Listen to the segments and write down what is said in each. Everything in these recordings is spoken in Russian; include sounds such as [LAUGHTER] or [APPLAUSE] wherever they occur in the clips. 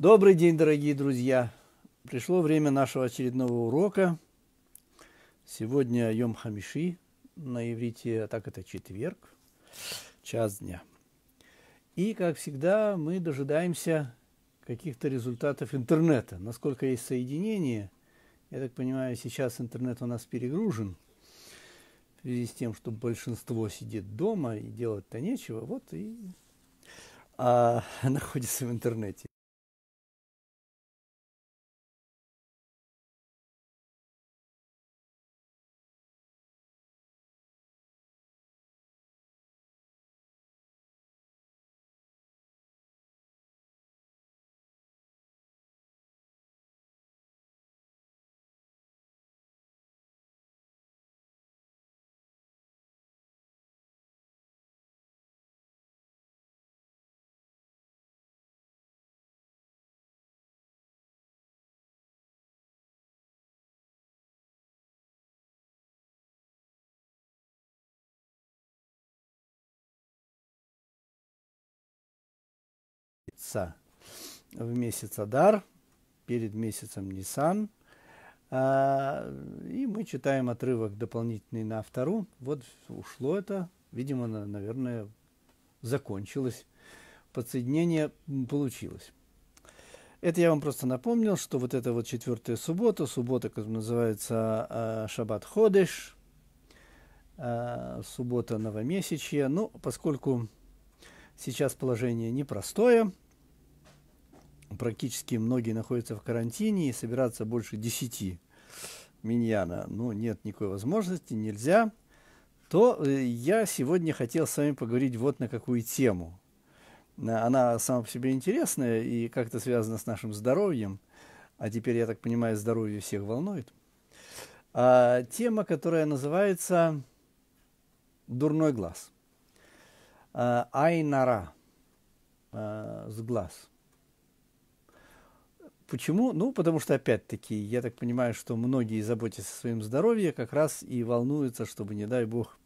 Добрый день, дорогие друзья! Пришло время нашего очередного урока. Сегодня Йом Хамиши, на иврите, а так это четверг, час дня. И, как всегда, мы дожидаемся каких-то результатов интернета. Насколько есть соединение, я так понимаю, сейчас интернет у нас перегружен в связи с тем, что большинство сидит дома и делать-то нечего, вот и а, [LAUGHS] находится в интернете. месяца, в месяц Адар, перед месяцем Нисан. А, и мы читаем отрывок дополнительный на втору. Вот ушло это. Видимо, наверное, закончилось. Подсоединение получилось. Это я вам просто напомнил, что вот это вот четвертая суббота, суббота, как называется, а, Шаббат Ходыш, а, суббота новомесячья. Ну, поскольку сейчас положение непростое, практически многие находятся в карантине и собираться больше 10 миньяна, ну, нет никакой возможности, нельзя, то э, я сегодня хотел с вами поговорить вот на какую тему. Э, она сама по себе интересная и как-то связана с нашим здоровьем, а теперь, я так понимаю, здоровье всех волнует. А, тема, которая называется «Дурной глаз». Э, Айнара с глаз – Почему? Ну, потому что, опять-таки, я так понимаю, что многие заботятся о своем здоровье, как раз и волнуются, чтобы, не дай бог,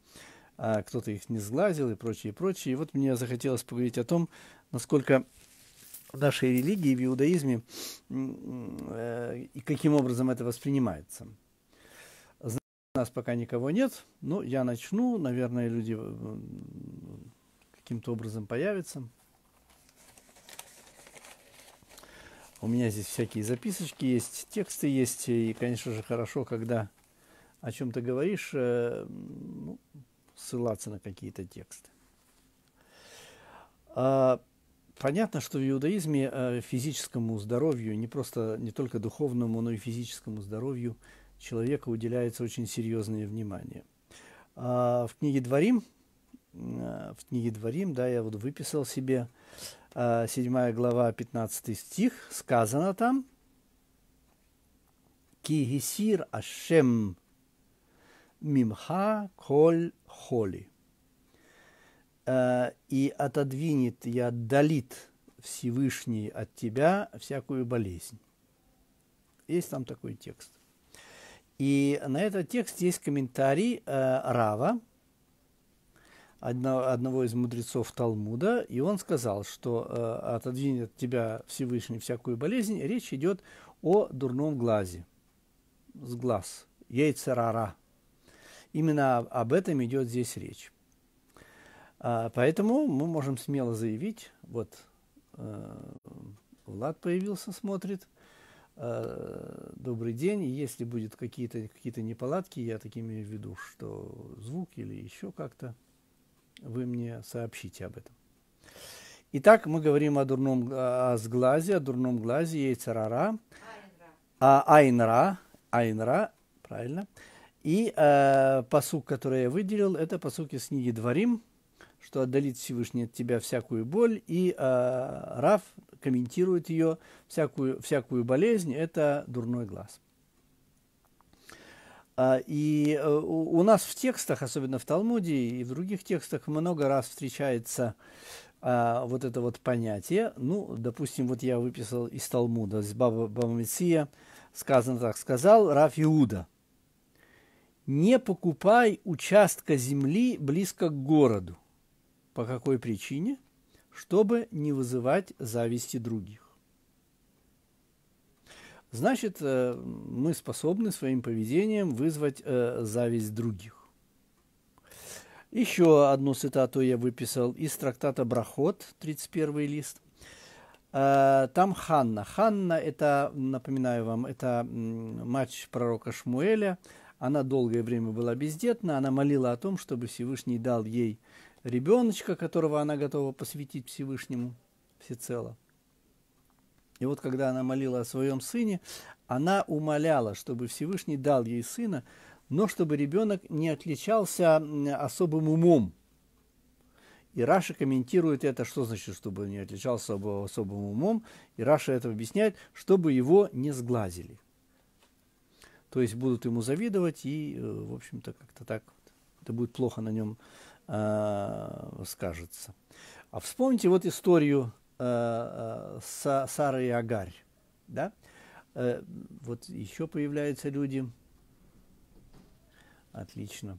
а, кто-то их не сглазил и прочее, и прочее. И вот мне захотелось поговорить о том, насколько в нашей религии, в иудаизме, э, и каким образом это воспринимается. у нас пока никого нет, но я начну, наверное, люди каким-то образом появятся. У меня здесь всякие записочки есть, тексты есть, и, конечно же, хорошо, когда о чем-то говоришь, э, ну, ссылаться на какие-то тексты. А, понятно, что в иудаизме э, физическому здоровью, не просто не только духовному, но и физическому здоровью человека уделяется очень серьезное внимание. А, в книге Дворим, э, в книге Дворим, да, я вот выписал себе 7 э, глава, 15 стих, сказано там, «Кигисир Ашем мимха коль холи». Э, «И отодвинет и отдалит Всевышний от тебя всякую болезнь». Есть там такой текст. И на этот текст есть комментарий э, Рава, одно, одного из мудрецов Талмуда, и он сказал, что э, отодвинет тебя Всевышний всякую болезнь, речь идет о дурном глазе, с глаз, яйцерара. Именно об этом идет здесь речь. А, поэтому мы можем смело заявить, вот э, Влад появился, смотрит, э, добрый день, и если будут какие-то какие неполадки, я такими виду, что звук или еще как-то, вы мне сообщите об этом. Итак, мы говорим о дурном э, о сглазе, о дурном глазе Ейцерара, а Айнра, Айнра, правильно. И э, посук, который я выделил, это посук из книги Дворим, что отдалит Всевышний от тебя всякую боль, и э, Раф комментирует ее, всякую, всякую болезнь, это дурной глаз. А, и э, у нас в текстах, особенно в Талмуде и в других текстах, много раз встречается а, вот это вот понятие. Ну, допустим, вот я выписал из Талмуда, из Баба, Баба Мессия, сказано так, сказал Раф Иуда, не покупай участка земли близко к городу. По какой причине? Чтобы не вызывать зависти других значит, э, мы способны своим поведением вызвать э, зависть других. Еще одну цитату я выписал из трактата Брахот, 31 лист. Э, там Ханна. Ханна, это, напоминаю вам, это мать пророка Шмуэля. Она долгое время была бездетна. Она молила о том, чтобы Всевышний дал ей ребеночка, которого она готова посвятить Всевышнему всецело. И вот когда она молила о своем сыне, она умоляла, чтобы Всевышний дал ей сына, но чтобы ребенок не отличался особым умом. И Раша комментирует это, что значит, чтобы не отличался особым умом. И Раша это объясняет, чтобы его не сглазили. То есть будут ему завидовать, и, э, в общем-то, как-то так это будет плохо на нем э, скажется. А вспомните вот историю Э, э, Са, Сара и Агарь. Да? Э, вот еще появляются люди. Отлично.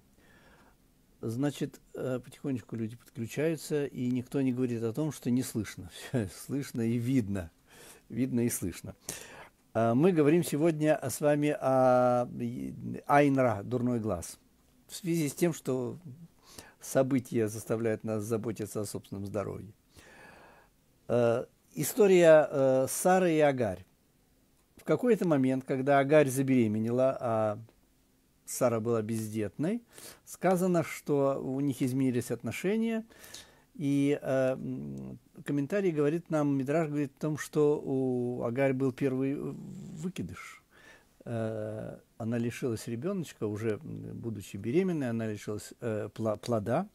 Значит, э, потихонечку люди подключаются, и никто не говорит о том, что не слышно. [LAUGHS] Все слышно и видно. Видно и слышно. Э, мы говорим сегодня с вами о Айнра, дурной глаз. В связи с тем, что события заставляют нас заботиться о собственном здоровье. Э, история э, Сары и Агарь. В какой-то момент, когда Агарь забеременела, а Сара была бездетной, сказано, что у них изменились отношения, и э, комментарий говорит нам, Мидраж говорит о том, что у Агарь был первый выкидыш. Э, она лишилась ребеночка, уже будучи беременной, она лишилась э, плода.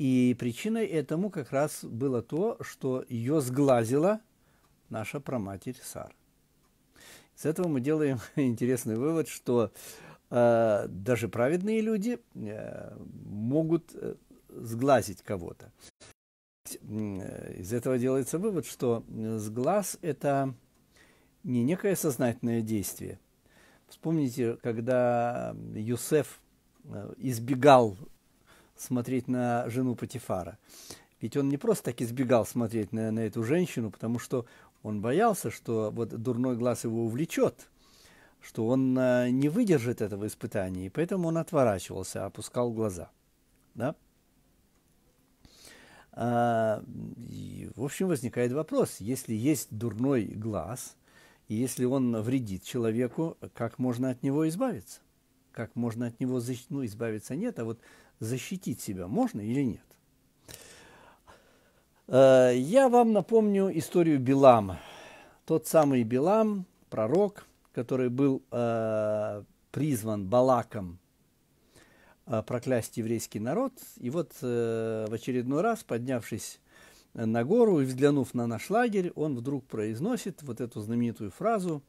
И причиной этому как раз было то, что ее сглазила наша проматерь Сара. С этого мы делаем [LAUGHS] интересный вывод, что э, даже праведные люди э, могут э, сглазить кого-то. Из этого делается вывод, что сглаз – это не некое сознательное действие. Вспомните, когда Юсеф э, избегал смотреть на жену Патифара. Ведь он не просто так избегал смотреть на, на эту женщину, потому что он боялся, что вот дурной глаз его увлечет, что он э, не выдержит этого испытания, и поэтому он отворачивался, опускал глаза. Да? А, и, в общем, возникает вопрос, если есть дурной глаз, и если он вредит человеку, как можно от него избавиться? Как можно от него защитить? Ну, избавиться нет, а вот защитить себя можно или нет? Э, я вам напомню историю Билама. Тот самый Билам, пророк, который был э, призван Балаком э, проклясть еврейский народ. И вот в очередной раз, поднявшись на гору и взглянув на наш лагерь, он вдруг произносит вот эту знаменитую фразу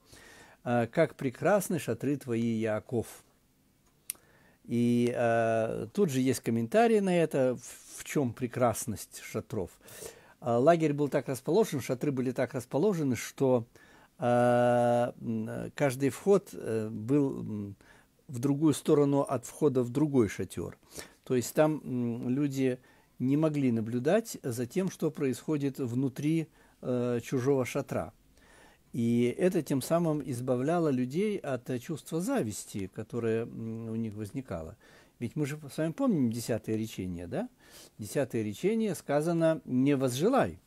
«Как прекрасны шатры твои, Яков». И э, тут же есть комментарии на это, в, чем прекрасность шатров. Э, лагерь был так расположен, шатры были так расположены, что э, э каждый вход э, был в другую сторону от входа в другой шатер. То есть там люди не могли наблюдать за тем, что происходит внутри э, чужого шатра. И это тем самым избавляло людей от э, чувства зависти, которое у них возникало. Ведь мы же с вами помним десятое речение, да? Десятое речение сказано «не возжелай».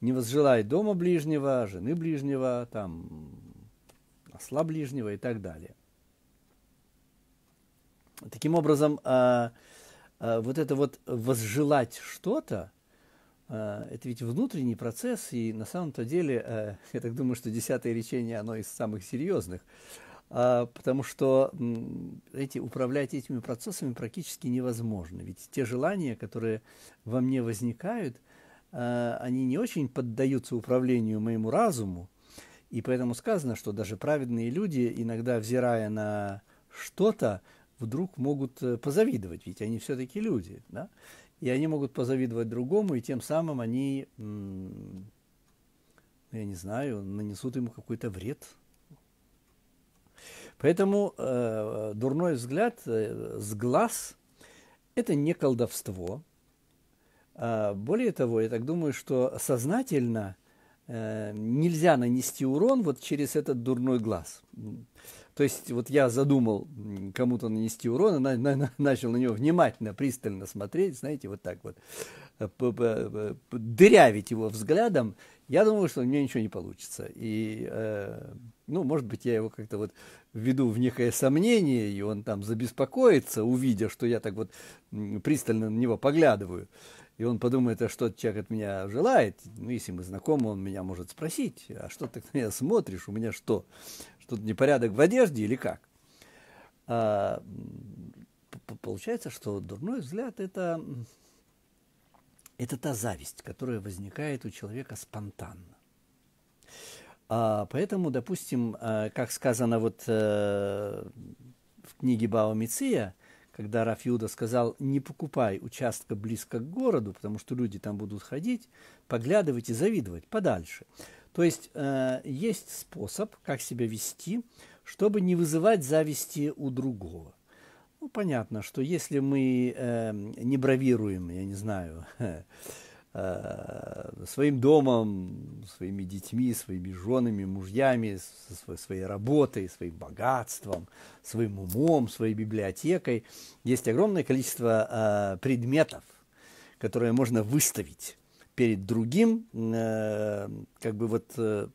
«Не возжелай дома ближнего, жены ближнего, там, осла ближнего» и так далее. Таким образом, а, а, вот это вот «возжелать что-то» – а, это ведь внутренний процесс, и на самом-то деле, э, я так думаю, что десятое речение, оно из самых серьезных, а, потому что эти, управлять этими процессами практически невозможно. Ведь те желания, которые во мне возникают, э, они не очень поддаются управлению моему разуму, и поэтому сказано, что даже праведные люди, иногда взирая на что-то, вдруг могут э, позавидовать, ведь они все-таки люди. Да? и они могут позавидовать другому, и тем самым они, ну, я не знаю, нанесут ему какой-то вред. Поэтому э, дурной взгляд э, с глаз – это не колдовство. А более того, я так думаю, что сознательно э, нельзя нанести урон вот через этот дурной глаз. То есть вот я задумал кому-то нанести урон, на, на, на, начал на него внимательно, пристально смотреть, знаете, вот так вот, э, дырявить его взглядом, я думал, что у меня ничего не получится. И, э, ну, может быть, я его как-то вот введу в некое сомнение, и он там забеспокоится, увидя, что я так вот пристально на него поглядываю. И он подумает, а что человек от меня желает. Ну, если мы знакомы, он меня может спросить, а что ты на меня смотришь, у меня что? тут непорядок в одежде или как? А, получается, что дурной взгляд – это, это та зависть, которая возникает у человека спонтанно. А, поэтому, допустим, а, как сказано вот э, в книге Бао Миция, когда Рафиуда сказал, не покупай участка близко к городу, потому что люди там будут ходить, поглядывать и завидовать подальше – то есть э, есть способ, как себя вести, чтобы не вызывать зависти у другого. Ну, понятно, что если мы э, не бравируем, я не знаю, [LAUGHS] э, своим домом, своими детьми, своими женами, мужьями, со своей, своей работой, своим богатством, своим умом, своей библиотекой, есть огромное количество э, предметов, которые можно выставить перед другим, э, как бы вот э,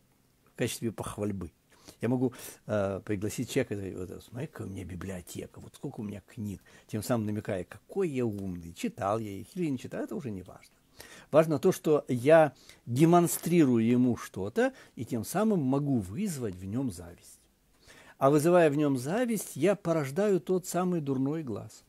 в качестве похвальбы. Я могу э, пригласить человека и сказать, вот, смотри, какая у меня библиотека, вот сколько у меня книг, тем самым намекая, какой я умный, читал я их или не читал, это уже не важно. Важно то, что я демонстрирую ему что-то, и тем самым могу вызвать в нем зависть. А вызывая в нем зависть, я порождаю тот самый дурной глаз.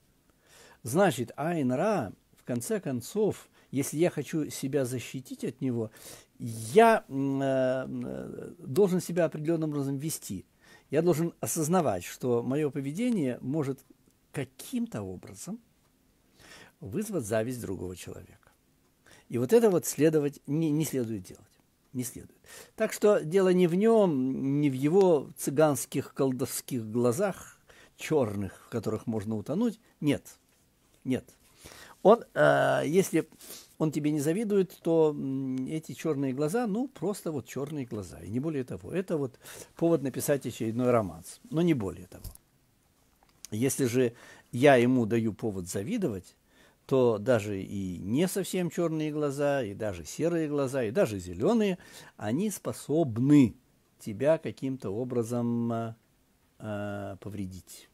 Значит, айнра в конце концов, если я хочу себя защитить от него, я э, должен себя определенным образом вести. Я должен осознавать, что мое поведение может каким-то образом вызвать зависть другого человека. И вот это вот следовать не, не следует делать. Не следует. Так что дело не в нем, не в его цыганских колдовских глазах, черных, в которых можно утонуть. Нет. Нет. Он, э, если он тебе не завидует, то эти черные глаза, ну, просто вот черные глаза, и не более того. Это вот повод написать очередной романс, но не более того. Если же я ему даю повод завидовать, то даже и не совсем черные глаза, и даже серые глаза, и даже зеленые, они способны тебя каким-то образом э, повредить.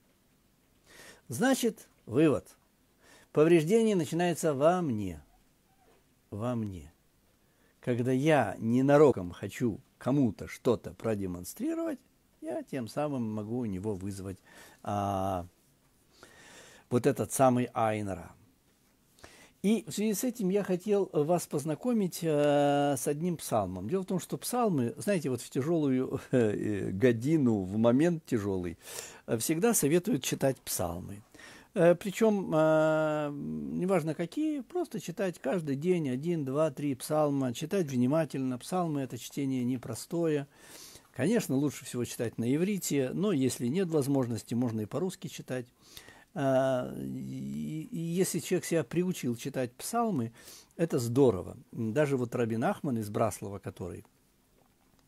Значит, вывод – Повреждение начинается во мне. Во мне. Когда я ненароком хочу кому-то что-то продемонстрировать, я тем самым могу у него вызвать а, вот этот самый Айнера. И в связи с этим я хотел вас познакомить э, с одним псалмом. Дело в том, что псалмы, знаете, вот в тяжелую э, э годину, в момент тяжелый, э, всегда советуют читать псалмы. Э, Причем, а, неважно какие, просто читать каждый день один, два, три псалма, читать внимательно. Псалмы – это чтение непростое. Конечно, лучше всего читать на иврите, но если нет возможности, можно и по-русски читать. А, и если человек себя приучил читать псалмы, это здорово. Даже вот Рабин Ахман из Браслова, который,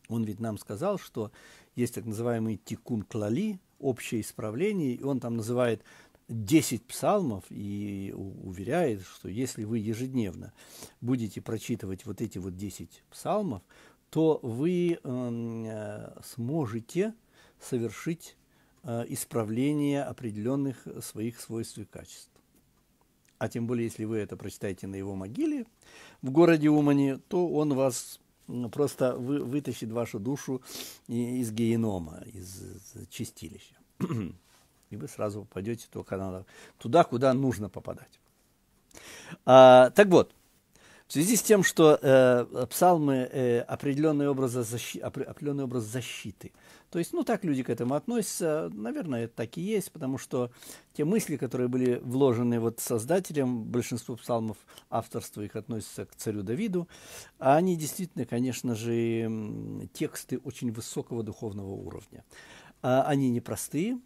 он ведь нам сказал, что есть так называемый тикун клали, общее исправление, и он там называет 10 псалмов и уверяет, что если вы ежедневно будете прочитывать вот эти вот 10 псалмов, то вы эм, э, сможете совершить э, исправление определенных своих свойств и качеств. А тем более, если вы это прочитаете на его могиле в городе Умани, то он вас просто вы, вытащит вашу душу из генома, из чистилища. [CLEARS THROAT] и вы сразу попадете только надо туда, куда нужно попадать. А, так вот, в связи с тем, что э, псалмы э, определенный, образ защи, определенный образ защиты, то есть, ну, так люди к этому относятся, наверное, это так и есть, потому что те мысли, которые были вложены вот создателем, большинству псалмов, авторство их относится к царю Давиду, а они действительно, конечно же, тексты очень высокого духовного уровня. А, они непростые,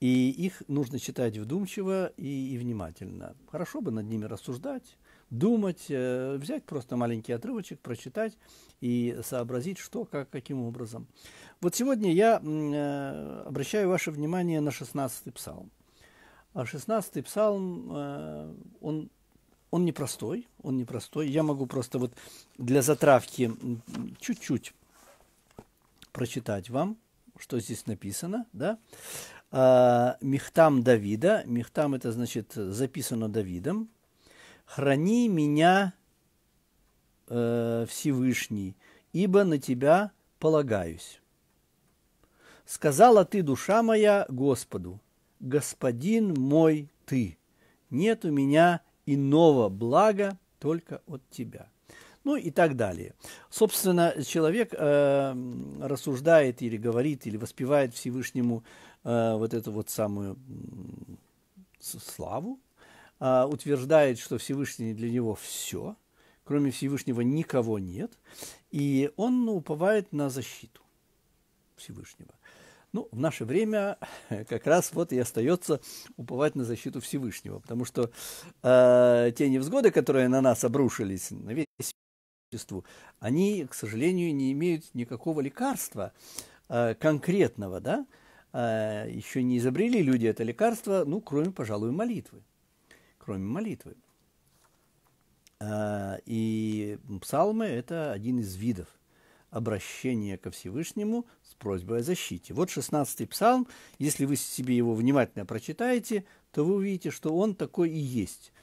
и их нужно читать вдумчиво и, и внимательно. Хорошо бы над ними рассуждать, думать, э, взять просто маленький отрывочек, прочитать и сообразить, что, как, каким образом. Вот сегодня я э, обращаю ваше внимание на 16-й псалм. А 16-й псалм, э, он, он непростой, он непростой. Я могу просто вот для затравки чуть-чуть прочитать вам, что здесь написано, да, а, Мехтам Давида, Мехтам это значит записано Давидом, храни меня э, Всевышний, ибо на тебя полагаюсь. Сказала ты, душа моя, Господу, Господин мой ты, нет у меня иного блага только от тебя. Ну и так далее. Собственно, человек э, рассуждает или говорит, или воспевает Всевышнему Э, вот эту вот самую славу, а, утверждает, что Всевышний для него все, кроме Всевышнего никого нет, и он ну, уповает на защиту Всевышнего. Ну, в наше время [LAUGHS] как раз вот и остается уповать на защиту Всевышнего, потому что э, те невзгоды, которые на нас обрушились, на весь обществу, они, к сожалению, не имеют никакого лекарства э, конкретного, да, а, еще не изобрели люди это лекарство, ну, кроме, пожалуй, молитвы. Кроме молитвы. А, и псалмы – это один из видов обращения ко Всевышнему с просьбой о защите. Вот 16-й псалм, если вы себе его внимательно прочитаете, то вы увидите, что он такой и есть.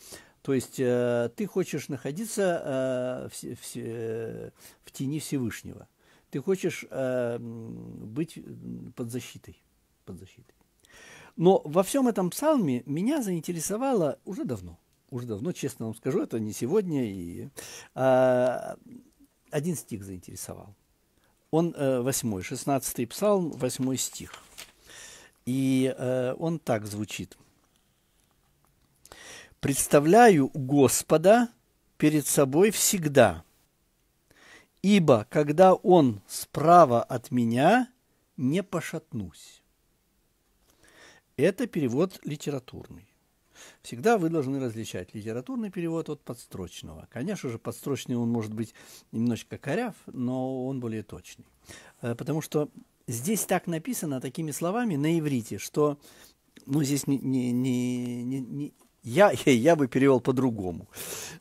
То есть э, ты хочешь находиться э, в, в, в тени Всевышнего. Ты хочешь э, быть под защитой под защитой. Но во всем этом псалме меня заинтересовало уже давно, уже давно, честно вам скажу, это не сегодня, и а, один стих заинтересовал. Он э, восьмой, шестнадцатый псалм, восьмой стих. И э, он так звучит. «Представляю Господа перед собой всегда, ибо когда Он справа от меня, не пошатнусь». Это перевод литературный. Всегда вы должны различать литературный перевод от подстрочного. Конечно же, подстрочный он может быть немножко коряв, но он более точный. Э, потому что здесь так написано такими словами на иврите, что ну, здесь не, не, не, не, не я, [LAUGHS] я бы перевел по-другому,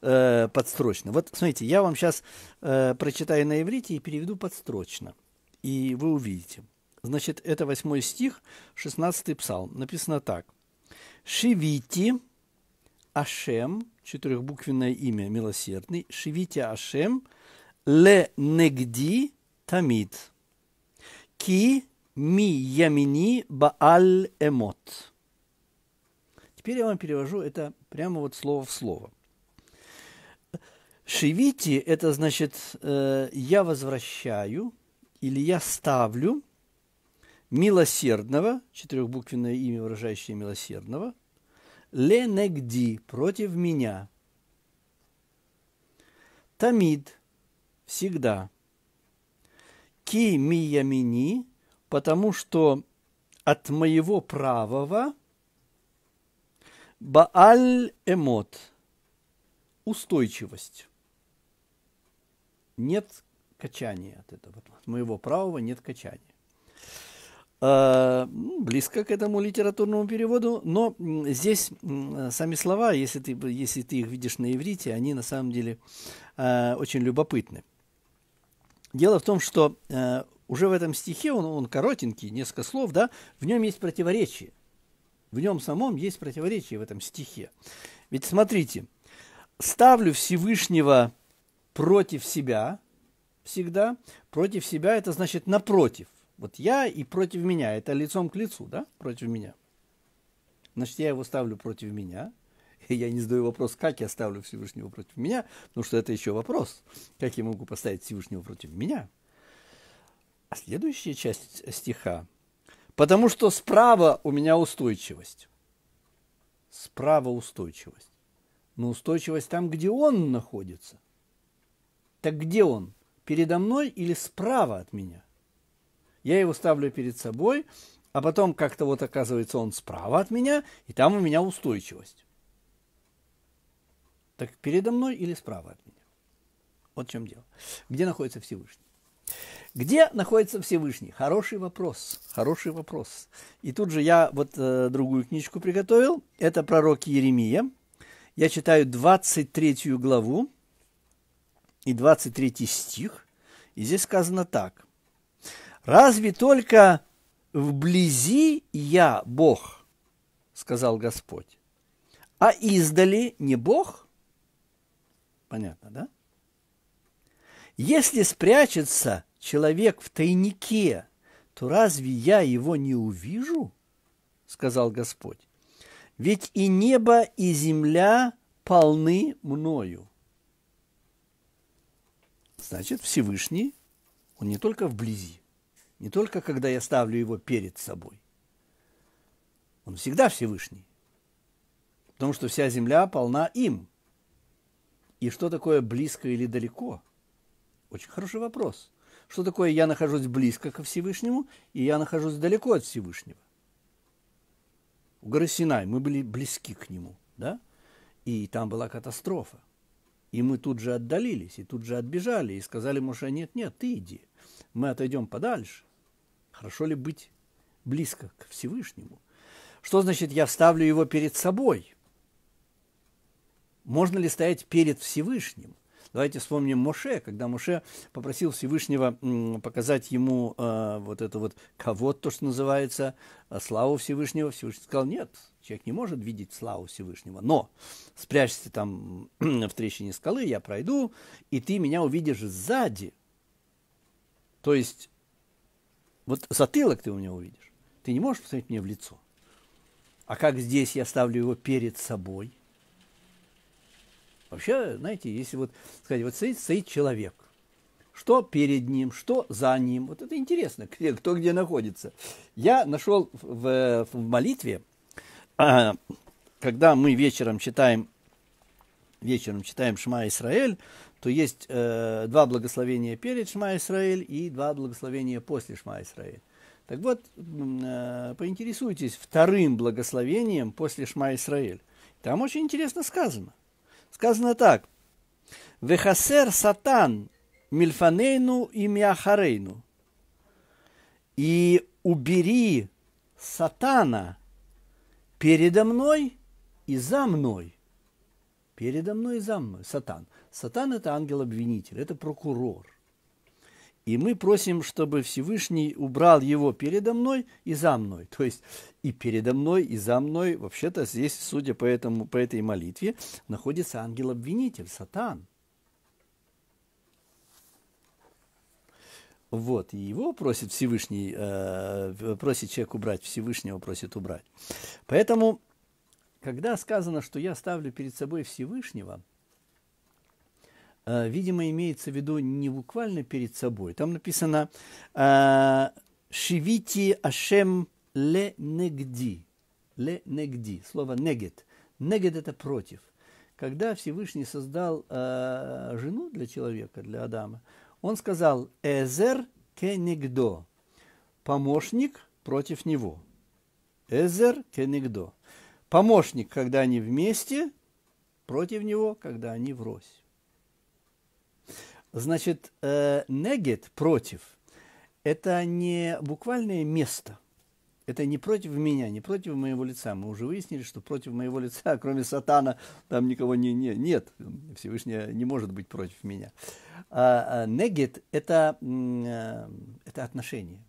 э, подстрочно. Вот смотрите, я вам сейчас э, прочитаю на иврите и переведу подстрочно. И вы увидите. Значит, это восьмой стих, шестнадцатый псалм. Написано так. «Шивити Ашем, четырехбуквенное имя, милосердный, Шивити Ашем, ле негди тамид, ки ми ямини бааль эмот». Теперь я вам перевожу это прямо вот слово в слово. Шивити – это значит э, «я возвращаю» или «я ставлю» милосердного, четырехбуквенное имя, выражающее милосердного, ленегди, против меня, тамид, всегда, ки миямини, потому что от моего правого бааль эмот, устойчивость. Нет качания от этого. От моего правого нет качания. Э, близко к этому литературному переводу, но здесь сами слова, если ты, если ты их видишь на иврите, они на самом деле э, очень любопытны. Дело в том, что э, уже в этом стихе, он, он коротенький, несколько слов, да, в нем есть противоречие. В нем самом есть противоречие в этом стихе. Ведь смотрите, ставлю Всевышнего против себя, всегда, против себя это значит напротив – вот я и против меня, это лицом к лицу, да, против меня. Значит, я его ставлю против меня, [LAUGHS] и я не задаю вопрос, как я ставлю Всевышнего против меня, потому что это еще вопрос, как я могу поставить Всевышнего против меня. А следующая часть стиха. Потому что справа у меня устойчивость. Справа устойчивость. Но устойчивость там, где он находится. Так где он? Передо мной или справа от меня? я его ставлю перед собой, а потом как-то вот оказывается он справа от меня, и там у меня устойчивость. Так передо мной или справа от меня? Вот в чем дело. Где находится Всевышний? Где находится Всевышний? Хороший вопрос, хороший вопрос. И тут же я вот э, другую книжку приготовил. Это пророк Еремия. Я читаю 23 главу и 23 стих. И здесь сказано так разве только вблизи я Бог, сказал Господь, а издали не Бог? Понятно, да? Если спрячется человек в тайнике, то разве я его не увижу? Сказал Господь. Ведь и небо, и земля полны мною. Значит, Всевышний, он не только вблизи, не только когда я ставлю его перед собой. Он всегда Всевышний. Потому что вся земля полна им. И что такое близко или далеко? Очень хороший вопрос. Что такое я нахожусь близко ко Всевышнему и я нахожусь далеко от Всевышнего? У горы Синай мы были близки к нему, да? И там была катастрофа. И мы тут же отдалились, и тут же отбежали, и сказали Моше, нет, нет, ты иди, мы отойдем подальше. Хорошо ли быть близко к Всевышнему? Что значит я вставлю его перед собой? Можно ли стоять перед Всевышним? Давайте вспомним Моше, когда Моше попросил Всевышнего показать ему э, вот это вот кого то, что называется, а, славу Всевышнего. Всевышний сказал, нет, человек не может видеть славу Всевышнего, но спрячься там [CLEARS THROAT] в трещине скалы, я пройду, и ты меня увидишь сзади. То есть вот затылок ты у меня увидишь. Ты не можешь посмотреть мне в лицо. А как здесь я ставлю его перед собой? Вообще, знаете, если вот сказать, вот стоит, стоит человек, что перед ним, что за ним, вот это интересно, где, кто где находится. Я нашел в, в молитве, а, когда мы вечером читаем вечером читаем Шма Исраэль, то есть э, два благословения перед Шма Исраэль и два благословения после Шма Исраэль. Так вот, э, поинтересуйтесь вторым благословением после Шма Исраэль. Там очень интересно сказано. Сказано так. Вехасер сатан мильфанейну и миахарейну. И убери сатана передо мной и за мной. Передо мной и за мной сатан. Сатан – это ангел-обвинитель, это прокурор. И мы просим, чтобы Всевышний убрал его передо мной и за мной. То есть и передо мной, и за мной. Вообще-то здесь, судя по, этому, по этой молитве, находится ангел-обвинитель, сатан. Вот, и его просит Всевышний, э, просит человек убрать, Всевышнего просит убрать. Поэтому когда сказано, что я ставлю перед собой Всевышнего, э, видимо, имеется в виду не буквально перед собой. Там написано э, «Шивити Ашем ле негди». Ле негди. Слово негет. Негет – это против. Когда Всевышний создал э, жену для человека, для Адама, он сказал «Эзер кенегдо» – помощник против него. «Эзер кенегдо» помощник, когда они вместе, против него, когда они врозь. Значит, э, негет против – это не буквальное место. Это не против меня, не против моего лица. Мы уже выяснили, что против моего лица, [LAUGHS] кроме сатана, там никого не, не, нет. Всевышний не может быть против меня. А, а это, – это э, отношение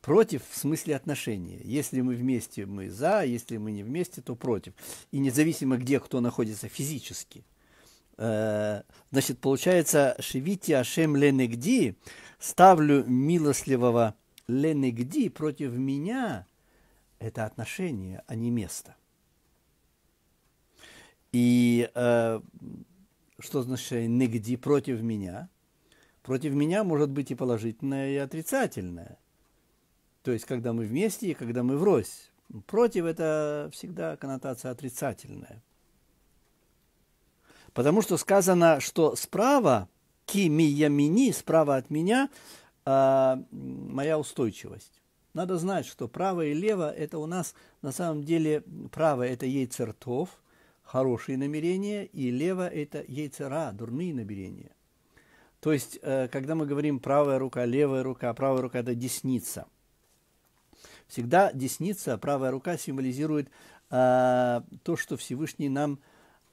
против в смысле отношения. Если мы вместе, мы за, если мы не вместе, то против. И независимо, где кто находится физически. Э, значит, получается, шевити ашем ленегди, ставлю милостливого ленегди против меня, это отношение, а не место. И э, что значит негди против меня? Против меня может быть и положительное, и отрицательное – то есть, когда мы вместе и когда мы врозь. Против – это всегда коннотация отрицательная. Потому что сказано, что справа, кимиямини, справа от меня, э, моя устойчивость. Надо знать, что право и лево – это у нас на самом деле право – это яйцертов, хорошие намерения, и лево – это яйцера, дурные намерения. То есть, э, когда мы говорим правая рука, левая рука, правая рука – это десница – Всегда десница, правая рука символизирует а, то, что Всевышний нам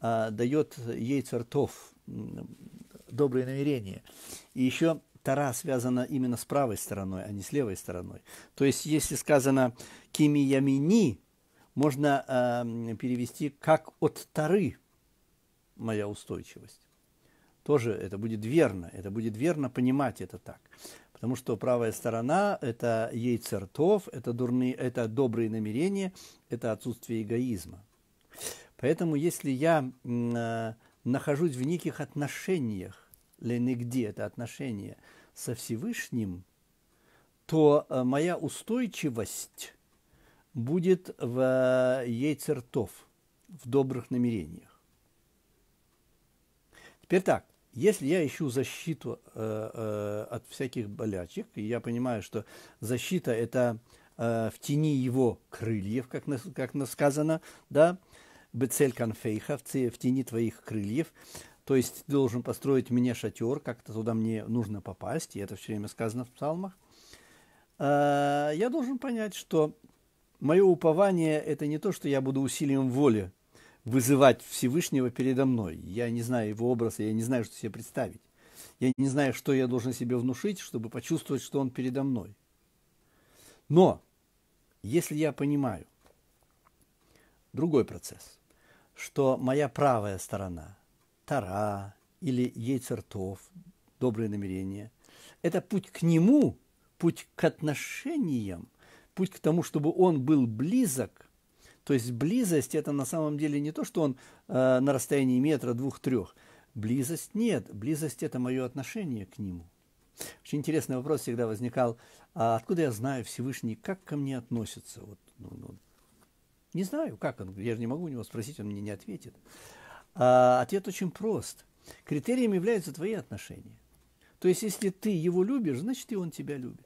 а, дает яйца ртов, добрые намерения. И еще Тара связана именно с правой стороной, а не с левой стороной. То есть, если сказано «кими ямини», можно э, перевести как «от Тары моя устойчивость». Тоже это будет верно, это будет верно понимать это так. Потому что правая сторона – это яйцертов, это, дурные, это добрые намерения, это отсутствие эгоизма. Поэтому если я э, нахожусь в неких отношениях, где, это отношения со Всевышним, то э, моя устойчивость будет в э, яйцертов, в добрых намерениях. Теперь так – если я ищу защиту э, э, от всяких болячек, и я понимаю, что защита это э, в тени его крыльев, как, на, как на сказано, да, бецель конфейха, в, тени твоих крыльев, то есть ты должен построить мне шатер, как-то туда мне нужно попасть, и это все время сказано в псалмах, э, я должен понять, что мое упование – это не то, что я буду усилием воли вызывать Всевышнего передо мной. Я не знаю его образа, я не знаю, что себе представить. Я не знаю, что я должен себе внушить, чтобы почувствовать, что он передо мной. Но если я понимаю другой процесс, что моя правая сторона, тара или яйцертов, добрые намерения, это путь к нему, путь к отношениям, путь к тому, чтобы он был близок то есть близость это на самом деле не то, что он э, на расстоянии метра, двух-трех. Близость нет. Близость это мое отношение к нему. Очень интересный вопрос всегда возникал, а откуда я знаю Всевышний, как ко мне относится? Вот, ну, ну, не знаю, как он, я же не могу у него спросить, он мне не ответит. А, ответ очень прост. Критерием являются твои отношения. То есть, если ты его любишь, значит, и он тебя любит.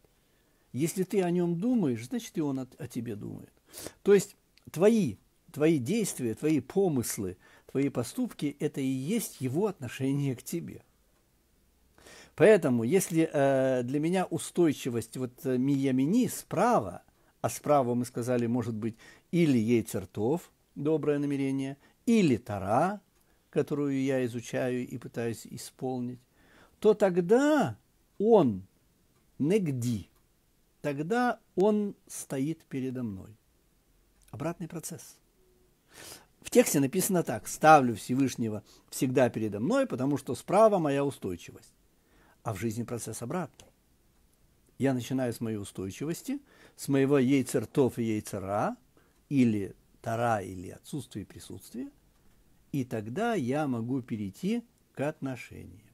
Если ты о нем думаешь, значит, и он о, о тебе думает. То есть, твои, твои действия, твои помыслы, твои поступки – это и есть его отношение к тебе. Поэтому, если э, для меня устойчивость вот э, миямини справа, а справа мы сказали, может быть, или яйцертов, доброе намерение, или тара, которую я изучаю и пытаюсь исполнить, то тогда он негди, тогда он стоит передо мной. Обратный процесс. В тексте написано так. Ставлю Всевышнего всегда передо мной, потому что справа моя устойчивость. А в жизни процесс обратный. Я начинаю с моей устойчивости, с моего яйцертов и яйцера или тара, или отсутствие присутствия, и тогда я могу перейти к отношениям.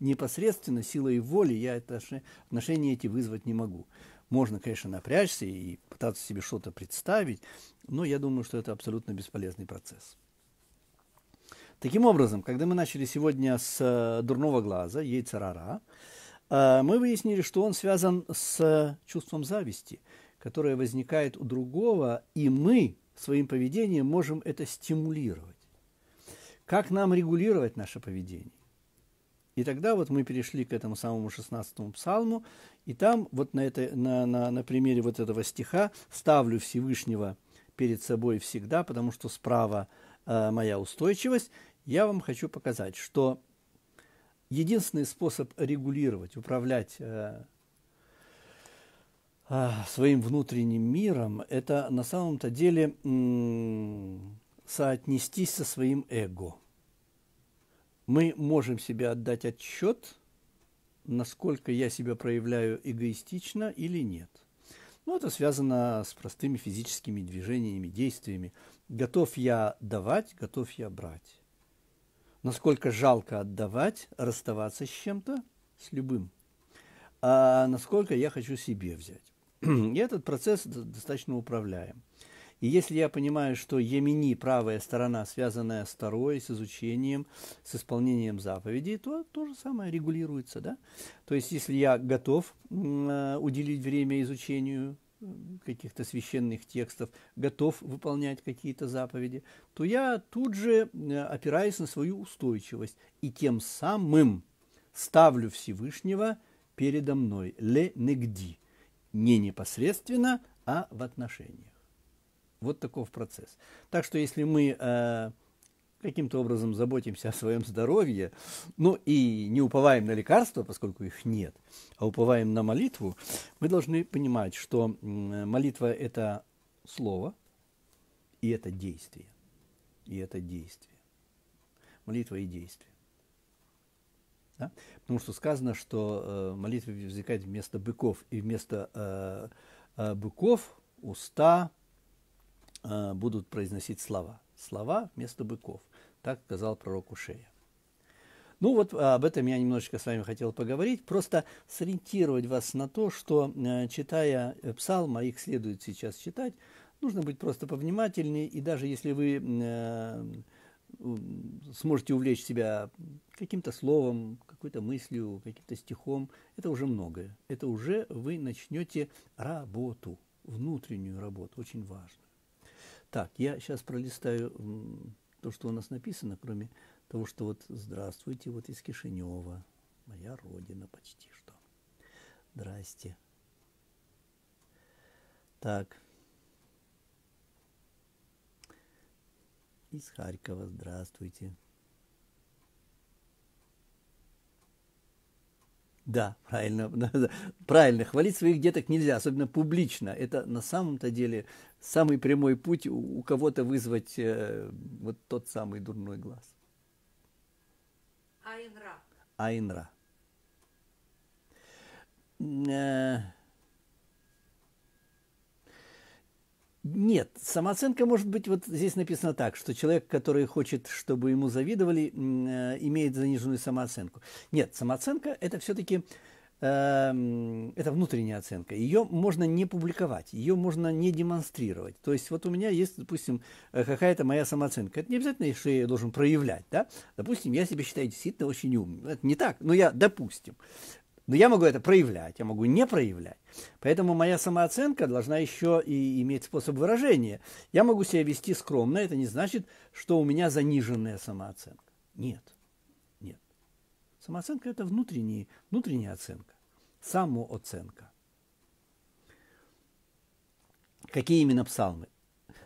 Непосредственно силой воли я отношения эти вызвать не могу. Можно, конечно, напрячься и пытаться себе что-то представить, но я думаю, что это абсолютно бесполезный процесс. Таким образом, когда мы начали сегодня с э, дурного глаза, яйцерара, э, мы выяснили, что он связан с чувством зависти, которое возникает у другого, и мы своим поведением можем это стимулировать. Как нам регулировать наше поведение? И тогда вот мы перешли к этому самому 16 псалму, и там вот на, этой на, на, на примере вот этого стиха «Ставлю Всевышнего перед собой всегда, потому что справа э, моя устойчивость», я вам хочу показать, что единственный способ регулировать, управлять э, э, своим внутренним миром, это на самом-то деле соотнестись со своим эго – мы можем себе отдать отчет, насколько я себя проявляю эгоистично или нет. Ну, это связано с простыми физическими движениями, действиями. Готов я давать, готов я брать. Насколько жалко отдавать, расставаться с чем-то, с любым. А насколько я хочу себе взять. [CLEARS THROAT] И этот процесс достаточно управляем. И если я понимаю, что Емини, правая сторона, связанная с второй, с изучением, с исполнением заповедей, то то же самое регулируется. Да? То есть, если я готов э, уделить время изучению каких-то священных текстов, готов выполнять какие-то заповеди, то я тут же э, опираюсь на свою устойчивость и тем самым ставлю Всевышнего передо мной, ле негди, не непосредственно, а в отношениях. Вот таков процесс. Так что если мы э, каким-то образом заботимся о своем здоровье, ну и не уповаем на лекарства, поскольку их нет, а уповаем на молитву, мы должны понимать, что молитва – это слово, и это действие. И это действие. Молитва и действие. Да? Потому что сказано, что э, молитва возникает вместо быков, и вместо э, э, быков уста – Э, будут произносить слова. Слова вместо быков. Так сказал пророк Ушея. Ну вот а, об этом я немножечко с вами хотел поговорить, просто сориентировать вас на то, что э, читая э, псалм, а их следует сейчас читать, нужно быть просто повнимательнее, и даже если вы сможете увлечь себя каким-то словом, какой-то мыслью, каким-то стихом, это уже многое. Это уже вы начнете работу, внутреннюю работу, очень важно. Так, я сейчас пролистаю то, что у нас написано, кроме того, что вот «Здравствуйте, вот из Кишинева, моя родина почти что». Здрасте. Так. Из Харькова, здравствуйте. Да, правильно, [LAUGHS] правильно, хвалить своих деток нельзя, особенно публично. Это на самом-то деле самый прямой путь у кого-то вызвать э, вот тот самый дурной глаз. Айнра. Айнра. Э, нет, самооценка может быть, вот здесь написано так, что человек, который хочет, чтобы ему завидовали, э, имеет заниженную самооценку. Нет, самооценка – это все-таки э, Эм, это внутренняя оценка. Ее можно не публиковать, ее можно не демонстрировать. То есть вот у меня есть, допустим, э, какая-то моя самооценка. Это не обязательно, что я должен проявлять. Да? Допустим, я себя считаю действительно очень умным. Это не так, но я, допустим. Но я могу это проявлять, я могу не проявлять. Поэтому моя самооценка должна еще и иметь способ выражения. Я могу себя вести скромно, это не значит, что у меня заниженная самооценка. Нет. Самооценка – это внутренняя, оценка, самооценка. Какие именно псалмы?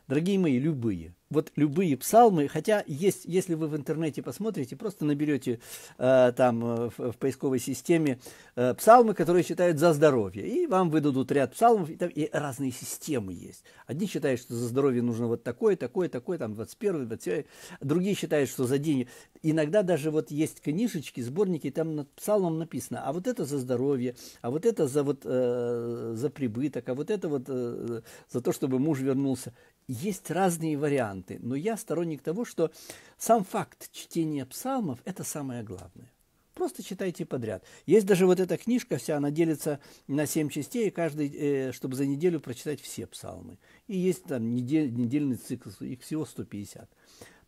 Дорогие мои, любые вот любые псалмы, хотя есть, если вы в интернете посмотрите, просто наберете э, там э, в, в поисковой системе э, псалмы, которые считают за здоровье, и вам выдадут ряд псалмов, и, там, и разные системы есть. Одни считают, что за здоровье нужно вот такое, такое, такое, там 21, 20, другие считают, что за деньги. Иногда даже вот есть книжечки, сборники, и там над псалмом написано, а вот это за здоровье, а вот это за вот э, за прибыток, а вот это вот э, за то, чтобы муж вернулся есть разные варианты, но я сторонник того, что сам факт чтения псалмов – это самое главное. Просто читайте подряд. Есть даже вот эта книжка, вся она делится на семь частей, и каждый, э, чтобы за неделю прочитать все псалмы. И есть там недель, недельный цикл, их всего 150.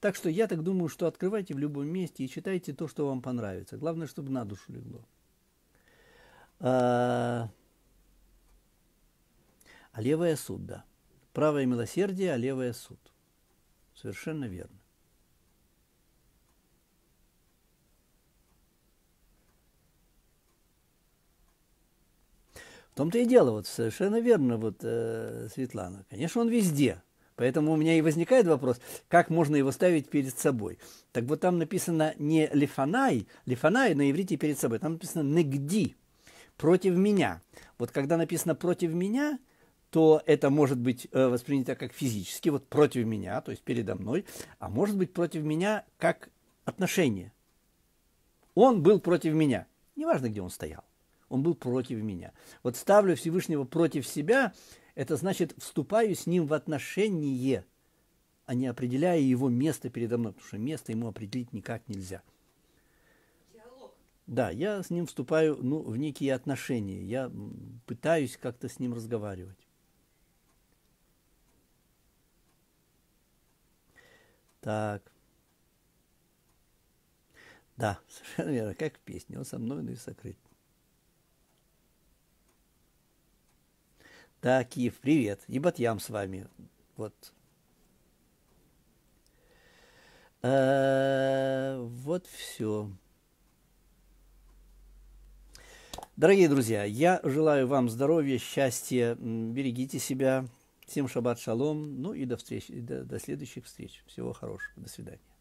Так что я так думаю, что открывайте в любом месте и читайте то, что вам понравится. Главное, чтобы на душу легло. А, а левая судда – Правое милосердие, а левое суд. Совершенно верно. В том-то и дело, вот совершенно верно, вот э, Светлана. Конечно, он везде. Поэтому у меня и возникает вопрос, как можно его ставить перед собой. Так вот там написано не лифанай, лифанай на иврите перед собой, там написано негди, против меня. Вот когда написано против меня, то это может быть э, воспринято как физически, вот против меня, то есть передо мной, а может быть против меня как отношение. Он был против меня. Неважно, где он стоял. Он был против меня. Вот ставлю Всевышнего против себя, это значит, вступаю с ним в отношение, а не определяя его место передо мной, потому что место ему определить никак нельзя. Да, я с ним вступаю ну, в некие отношения, я пытаюсь как-то с ним разговаривать. Так. Да, [LAUGHS] совершенно верно, как в песне. Он со мной, но ну и сокрыт. Да, Киев, привет. И Батьям с вами. Вот. А, вот все. Дорогие друзья, я желаю вам здоровья, счастья, берегите себя. Всем шаббат шалом, ну и до, встречи, до, до следующих встреч. Всего хорошего, до свидания.